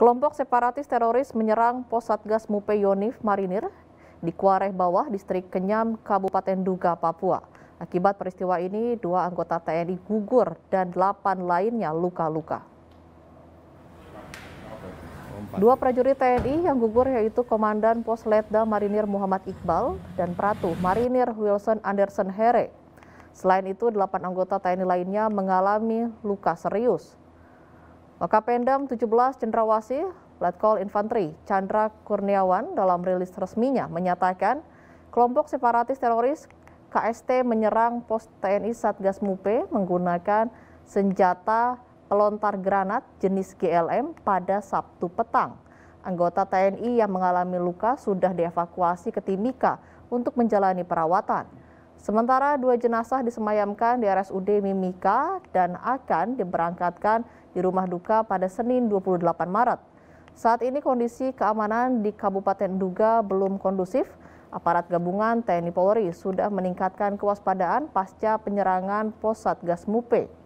Kelompok separatis teroris menyerang pos Satgas Mupe Yonif Marinir di Kuareh Bawah, Distrik Kenyam, Kabupaten Duga, Papua. Akibat peristiwa ini, dua anggota TNI gugur dan delapan lainnya luka-luka. Dua prajurit TNI yang gugur yaitu Komandan Pos Letda Marinir Muhammad Iqbal dan Pratu Marinir Wilson Anderson Here. Selain itu, delapan anggota TNI lainnya mengalami luka serius. Wakapendam 17 Cendrawasih, Letkol Infanteri Chandra Kurniawan dalam rilis resminya menyatakan kelompok separatis teroris KST menyerang pos TNI Satgas Mupe menggunakan senjata pelontar granat jenis GLM pada Sabtu petang. Anggota TNI yang mengalami luka sudah dievakuasi ke Timika untuk menjalani perawatan. Sementara dua jenazah disemayamkan di RSUD Mimika dan akan diberangkatkan di rumah duka pada Senin 28 Maret. Saat ini kondisi keamanan di Kabupaten Duga belum kondusif. Aparat gabungan TNI Polri sudah meningkatkan kewaspadaan pasca penyerangan Pos Satgas Mupe.